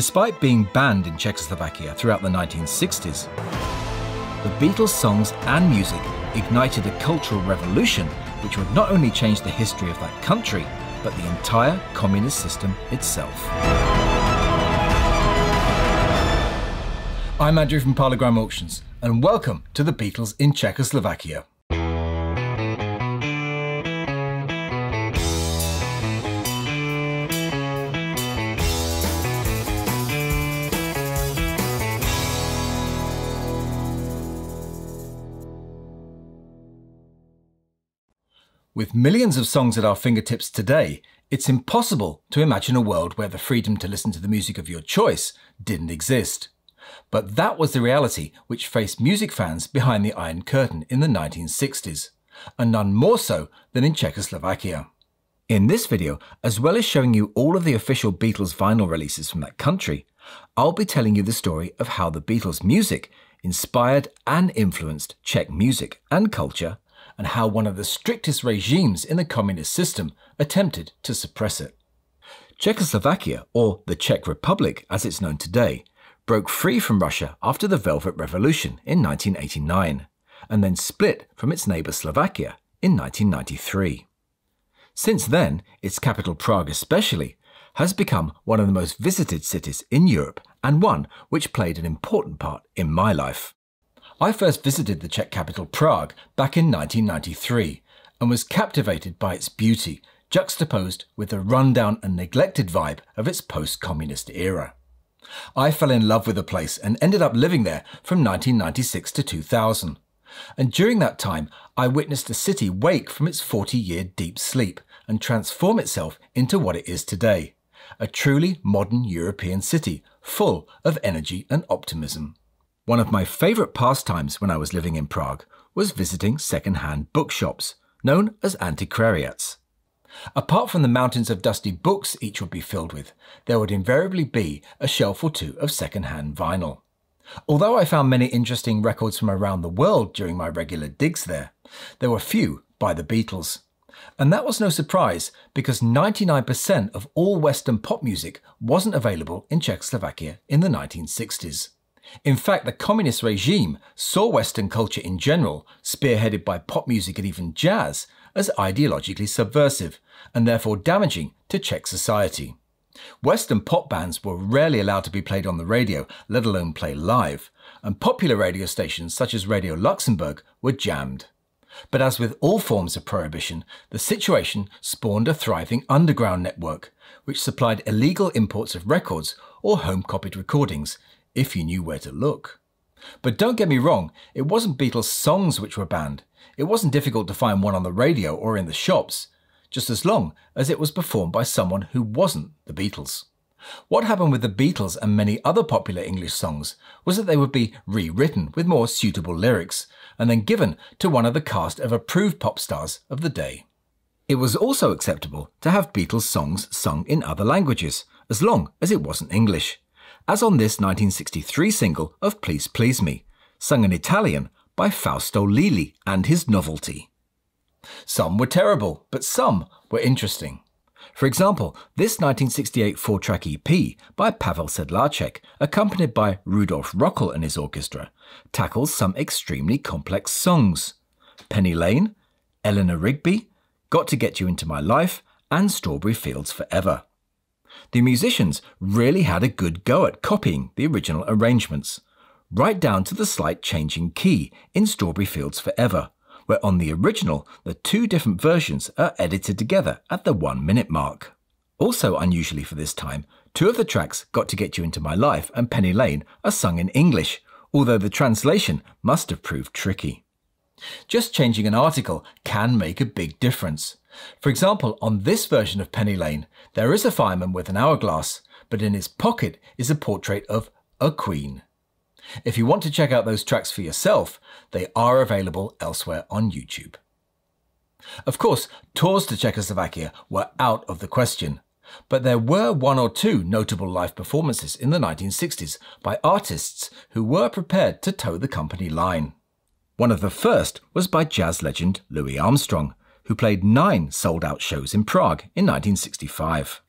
Despite being banned in Czechoslovakia throughout the 1960s, the Beatles' songs and music ignited a cultural revolution which would not only change the history of that country, but the entire communist system itself. I'm Andrew from Parlogram Auctions, and welcome to The Beatles in Czechoslovakia. With millions of songs at our fingertips today, it's impossible to imagine a world where the freedom to listen to the music of your choice didn't exist. But that was the reality which faced music fans behind the Iron Curtain in the 1960s, and none more so than in Czechoslovakia. In this video, as well as showing you all of the official Beatles vinyl releases from that country, I'll be telling you the story of how the Beatles' music inspired and influenced Czech music and culture and how one of the strictest regimes in the communist system attempted to suppress it. Czechoslovakia, or the Czech Republic as it's known today, broke free from Russia after the Velvet Revolution in 1989, and then split from its neighbour Slovakia in 1993. Since then, its capital Prague especially has become one of the most visited cities in Europe and one which played an important part in my life. I first visited the Czech capital Prague back in 1993 and was captivated by its beauty, juxtaposed with the rundown and neglected vibe of its post communist era. I fell in love with the place and ended up living there from 1996 to 2000. And during that time, I witnessed the city wake from its 40 year deep sleep and transform itself into what it is today a truly modern European city, full of energy and optimism. One of my favourite pastimes when I was living in Prague was visiting second-hand bookshops, known as antiquariats. Apart from the mountains of dusty books each would be filled with, there would invariably be a shelf or two of second-hand vinyl. Although I found many interesting records from around the world during my regular digs there, there were few by the Beatles. And that was no surprise because 99% of all Western pop music wasn't available in Czechoslovakia in the 1960s. In fact, the communist regime saw Western culture in general, spearheaded by pop music and even jazz, as ideologically subversive and therefore damaging to Czech society. Western pop bands were rarely allowed to be played on the radio, let alone play live, and popular radio stations such as Radio Luxembourg were jammed. But as with all forms of prohibition, the situation spawned a thriving underground network, which supplied illegal imports of records or home copied recordings if you knew where to look. But don't get me wrong, it wasn't Beatles songs which were banned. It wasn't difficult to find one on the radio or in the shops, just as long as it was performed by someone who wasn't the Beatles. What happened with the Beatles and many other popular English songs was that they would be rewritten with more suitable lyrics and then given to one of the cast of approved pop stars of the day. It was also acceptable to have Beatles songs sung in other languages, as long as it wasn't English as on this 1963 single of Please Please Me, sung in Italian by Fausto Lili and his novelty. Some were terrible, but some were interesting. For example, this 1968 four track EP by Pavel Sedlacek, accompanied by Rudolf Rockel and his orchestra, tackles some extremely complex songs Penny Lane, Eleanor Rigby, Got to Get You Into My Life, and Strawberry Fields Forever the musicians really had a good go at copying the original arrangements, right down to the slight change in key in Strawberry Fields Forever, where on the original the two different versions are edited together at the one minute mark. Also, unusually for this time, two of the tracks, Got to Get You Into My Life and Penny Lane, are sung in English, although the translation must have proved tricky. Just changing an article can make a big difference. For example, on this version of Penny Lane, there is a fireman with an hourglass, but in his pocket is a portrait of a queen. If you want to check out those tracks for yourself, they are available elsewhere on YouTube. Of course, tours to Czechoslovakia were out of the question, but there were one or two notable live performances in the 1960s by artists who were prepared to toe the company line. One of the first was by jazz legend Louis Armstrong, who played nine sold out shows in Prague in 1965.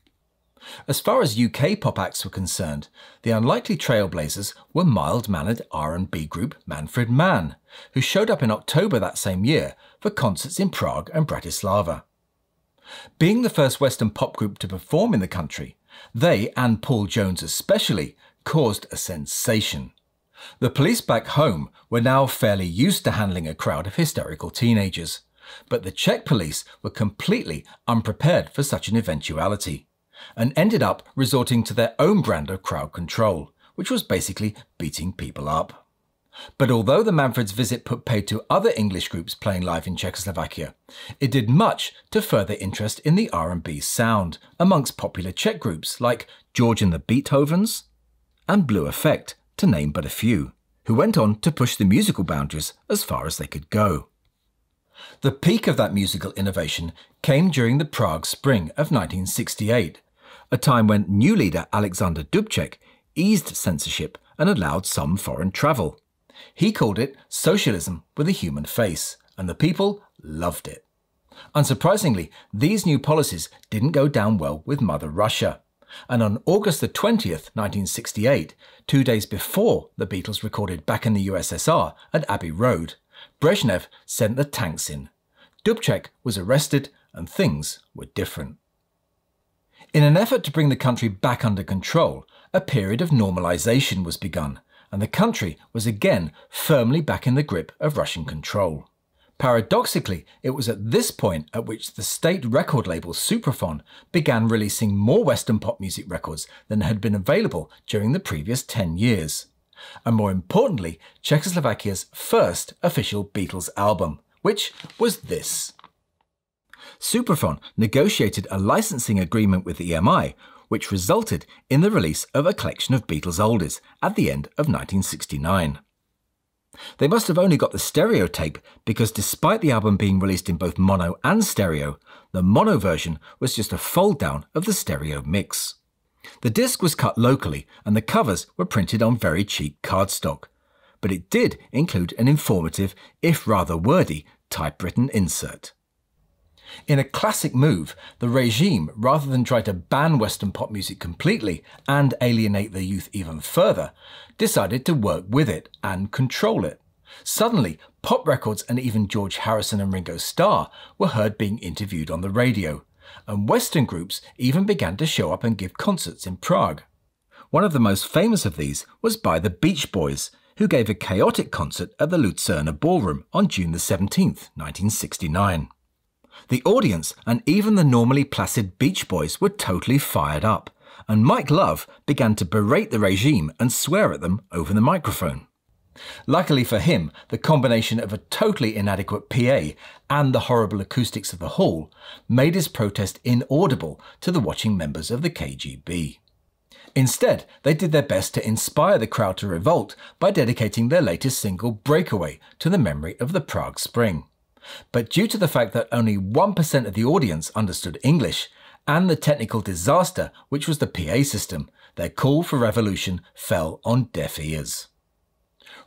As far as UK pop acts were concerned, the unlikely trailblazers were mild-mannered R&B group Manfred Mann, who showed up in October that same year for concerts in Prague and Bratislava. Being the first Western pop group to perform in the country, they, and Paul Jones especially, caused a sensation. The police back home were now fairly used to handling a crowd of hysterical teenagers, but the Czech police were completely unprepared for such an eventuality and ended up resorting to their own brand of crowd control, which was basically beating people up. But although the Manfred's visit put paid to other English groups playing live in Czechoslovakia, it did much to further interest in the R&B sound amongst popular Czech groups like George and the Beethovens and Blue Effect, to name but a few, who went on to push the musical boundaries as far as they could go. The peak of that musical innovation came during the Prague Spring of 1968, a time when new leader Alexander Dubček eased censorship and allowed some foreign travel. He called it socialism with a human face, and the people loved it. Unsurprisingly, these new policies didn't go down well with Mother Russia and on August the 20th, 1968, two days before the Beatles recorded Back in the USSR at Abbey Road, Brezhnev sent the tanks in. Dubček was arrested and things were different. In an effort to bring the country back under control, a period of normalization was begun, and the country was again firmly back in the grip of Russian control. Paradoxically, it was at this point at which the state record label Supraphon began releasing more Western pop music records than had been available during the previous 10 years. And more importantly, Czechoslovakia's first official Beatles album, which was this. Supraphon negotiated a licensing agreement with EMI, which resulted in the release of a collection of Beatles oldies at the end of 1969. They must have only got the stereo tape because despite the album being released in both mono and stereo, the mono version was just a fold down of the stereo mix. The disc was cut locally and the covers were printed on very cheap cardstock, but it did include an informative, if rather wordy, typewritten insert. In a classic move, the regime, rather than try to ban Western pop music completely and alienate the youth even further, decided to work with it and control it. Suddenly, pop records and even George Harrison and Ringo Starr were heard being interviewed on the radio, and Western groups even began to show up and give concerts in Prague. One of the most famous of these was by the Beach Boys, who gave a chaotic concert at the Lucerna Ballroom on June 17, 1969. The audience and even the normally placid Beach Boys were totally fired up, and Mike Love began to berate the regime and swear at them over the microphone. Luckily for him, the combination of a totally inadequate PA and the horrible acoustics of the hall made his protest inaudible to the watching members of the KGB. Instead, they did their best to inspire the crowd to revolt by dedicating their latest single, Breakaway, to the memory of the Prague Spring. But due to the fact that only 1% of the audience understood English, and the technical disaster which was the PA system, their call for revolution fell on deaf ears.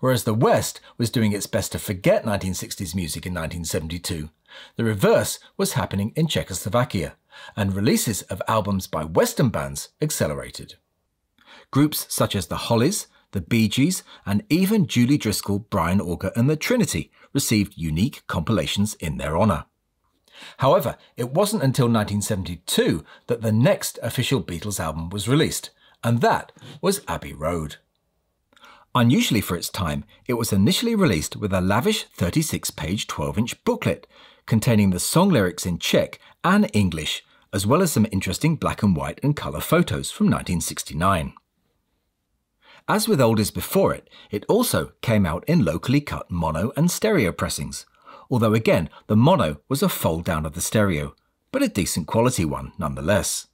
Whereas the West was doing its best to forget 1960s music in 1972, the reverse was happening in Czechoslovakia, and releases of albums by Western bands accelerated. Groups such as the Hollies, the Bee Gees, and even Julie Driscoll, Brian Auger, and the Trinity received unique compilations in their honour. However, it wasn't until 1972 that the next official Beatles album was released, and that was Abbey Road. Unusually for its time, it was initially released with a lavish 36 page 12 inch booklet containing the song lyrics in Czech and English, as well as some interesting black and white and colour photos from 1969. As with Olders before it, it also came out in locally cut mono and stereo pressings, although again the mono was a fold down of the stereo, but a decent quality one nonetheless.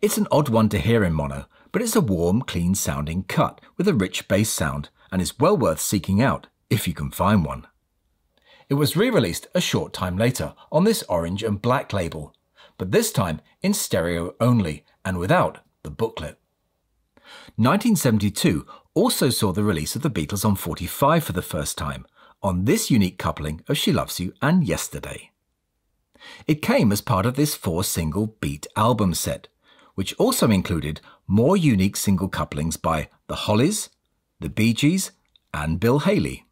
It's an odd one to hear in mono, but it's a warm, clean sounding cut with a rich bass sound and is well worth seeking out if you can find one. It was re released a short time later on this orange and black label, but this time in stereo only and without the booklet. 1972 also saw the release of the Beatles on 45 for the first time, on this unique coupling of She Loves You and Yesterday. It came as part of this four single Beat album set, which also included more unique single couplings by The Hollies, The Bee Gees, and Bill Haley.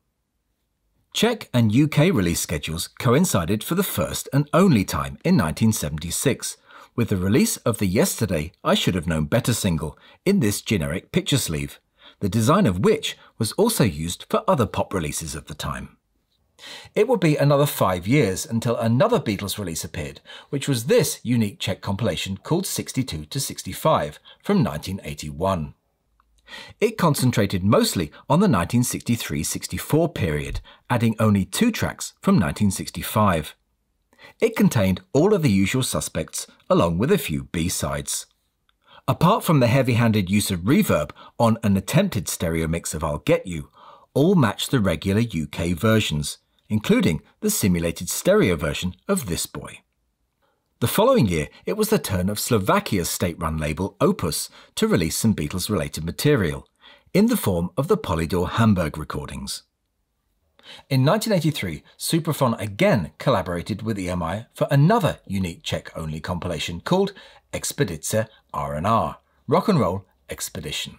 Czech and UK release schedules coincided for the first and only time in 1976 with the release of the Yesterday I Should Have Known Better single in this generic picture sleeve, the design of which was also used for other pop releases of the time. It would be another five years until another Beatles release appeared, which was this unique Czech compilation called 62 to 65 from 1981. It concentrated mostly on the 1963 64 period, adding only two tracks from 1965. It contained all of the usual suspects, along with a few B-sides. Apart from the heavy-handed use of reverb on an attempted stereo mix of I'll Get You, all matched the regular UK versions, including the simulated stereo version of This Boy. The following year, it was the turn of Slovakia's state run label Opus to release some Beatles related material, in the form of the Polydor Hamburg recordings. In 1983, Superfon again collaborated with EMI for another unique Czech-only compilation called Expedice R&R, Rock and Roll Expedition.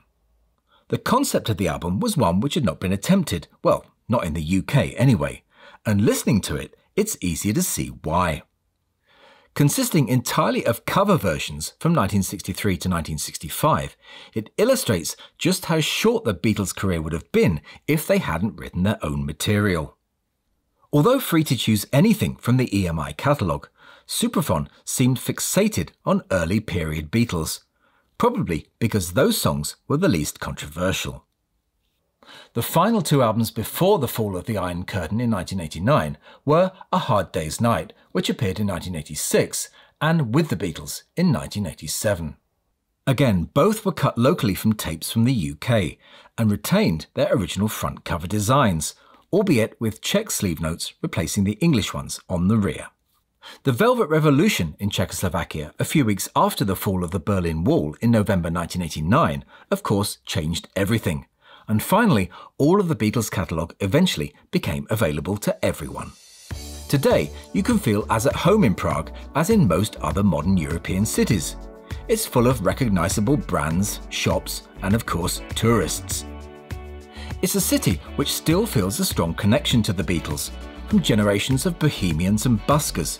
The concept of the album was one which had not been attempted, well, not in the UK anyway, and listening to it, it's easier to see why. Consisting entirely of cover versions from 1963 to 1965, it illustrates just how short the Beatles' career would have been if they hadn't written their own material. Although free to choose anything from the EMI catalogue, Superfon seemed fixated on early period Beatles, probably because those songs were the least controversial. The final two albums before the fall of the Iron Curtain in 1989 were A Hard Day's Night which appeared in 1986, and With the Beatles in 1987. Again, both were cut locally from tapes from the UK and retained their original front cover designs, albeit with Czech sleeve notes replacing the English ones on the rear. The Velvet Revolution in Czechoslovakia, a few weeks after the fall of the Berlin Wall in November 1989, of course changed everything. And finally, all of the Beatles catalogue eventually became available to everyone. Today, you can feel as at home in Prague as in most other modern European cities. It's full of recognisable brands, shops, and of course, tourists. It's a city which still feels a strong connection to the Beatles, from generations of bohemians and buskers,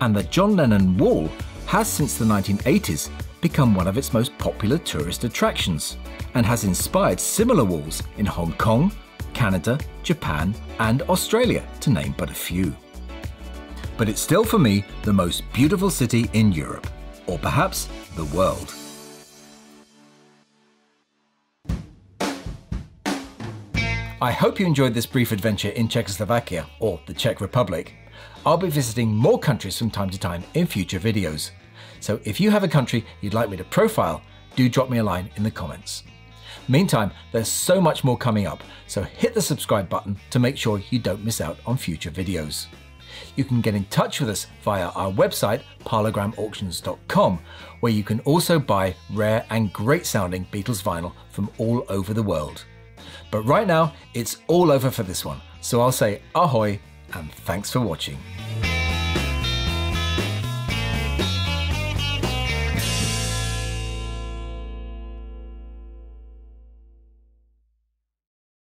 and the John Lennon Wall has since the 1980s become one of its most popular tourist attractions, and has inspired similar walls in Hong Kong, Canada, Japan, and Australia, to name but a few but it's still for me the most beautiful city in Europe, or perhaps the world. I hope you enjoyed this brief adventure in Czechoslovakia, or the Czech Republic. I'll be visiting more countries from time to time in future videos. So if you have a country you'd like me to profile, do drop me a line in the comments. Meantime, there's so much more coming up, so hit the subscribe button to make sure you don't miss out on future videos. You can get in touch with us via our website, parlogramauctions.com, where you can also buy rare and great sounding Beatles vinyl from all over the world. But right now, it's all over for this one, so I'll say ahoy and thanks for watching.